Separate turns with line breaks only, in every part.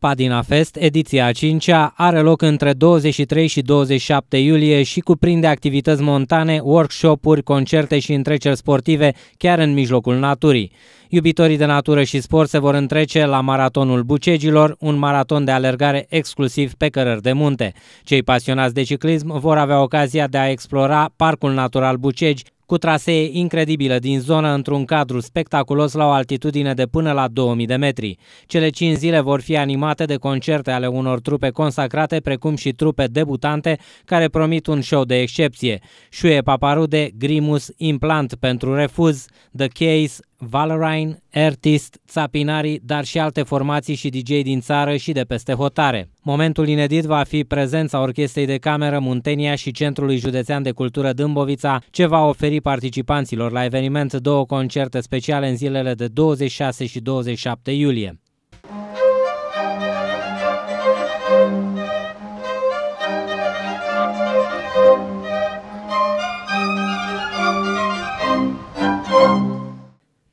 Padina Fest, ediția a 5-a, are loc între 23 și 27 iulie și cuprinde activități montane, workshop-uri, concerte și întreceri sportive chiar în mijlocul naturii. Iubitorii de natură și sport se vor întrece la Maratonul Bucegilor, un maraton de alergare exclusiv pe cărări de munte. Cei pasionați de ciclism vor avea ocazia de a explora Parcul Natural Bucegi, cu trasee incredibile din zonă într-un cadru spectaculos la o altitudine de până la 2000 de metri. Cele 5 zile vor fi animate de concerte ale unor trupe consacrate, precum și trupe debutante care promit un show de excepție. Șuie Paparude, Grimus, Implant pentru Refuz, The Case, Valorine, Artist, Țapinari, dar și alte formații și DJ din țară și de peste hotare. Momentul inedit va fi prezența Orchestrei de Cameră Muntenia și Centrului Județean de Cultură Dâmbovița, ce va oferi participanților la eveniment două concerte speciale în zilele de 26 și 27 iulie.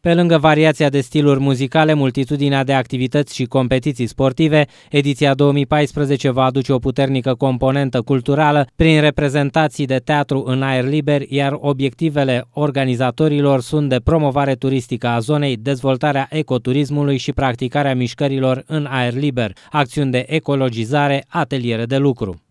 Pe lângă variația de stiluri muzicale, multitudinea de activități și competiții sportive, ediția 2014 va aduce o puternică componentă culturală prin reprezentații de teatru în aer liber, iar obiectivele organizatorilor sunt de promovare turistică a zonei, dezvoltarea ecoturismului și practicarea mișcărilor în aer liber, acțiuni de ecologizare, ateliere de lucru.